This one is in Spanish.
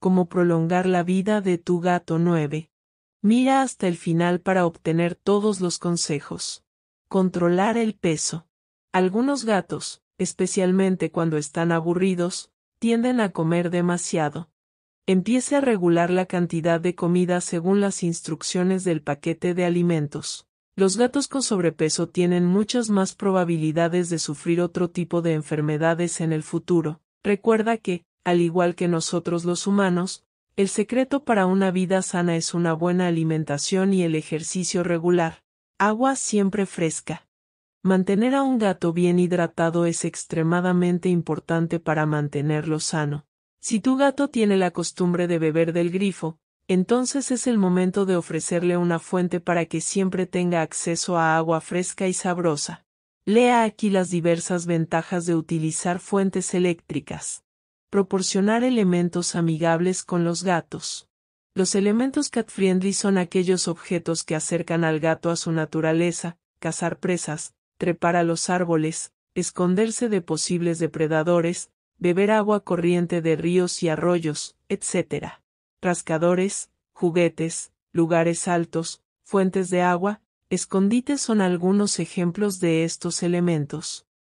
como prolongar la vida de tu gato nueve. Mira hasta el final para obtener todos los consejos. Controlar el peso. Algunos gatos, especialmente cuando están aburridos, tienden a comer demasiado. Empiece a regular la cantidad de comida según las instrucciones del paquete de alimentos. Los gatos con sobrepeso tienen muchas más probabilidades de sufrir otro tipo de enfermedades en el futuro. Recuerda que, al igual que nosotros los humanos, el secreto para una vida sana es una buena alimentación y el ejercicio regular. Agua siempre fresca. Mantener a un gato bien hidratado es extremadamente importante para mantenerlo sano. Si tu gato tiene la costumbre de beber del grifo, entonces es el momento de ofrecerle una fuente para que siempre tenga acceso a agua fresca y sabrosa. Lea aquí las diversas ventajas de utilizar fuentes eléctricas proporcionar elementos amigables con los gatos. Los elementos cat-friendly son aquellos objetos que acercan al gato a su naturaleza, cazar presas, trepar a los árboles, esconderse de posibles depredadores, beber agua corriente de ríos y arroyos, etc. Rascadores, juguetes, lugares altos, fuentes de agua, escondites son algunos ejemplos de estos elementos.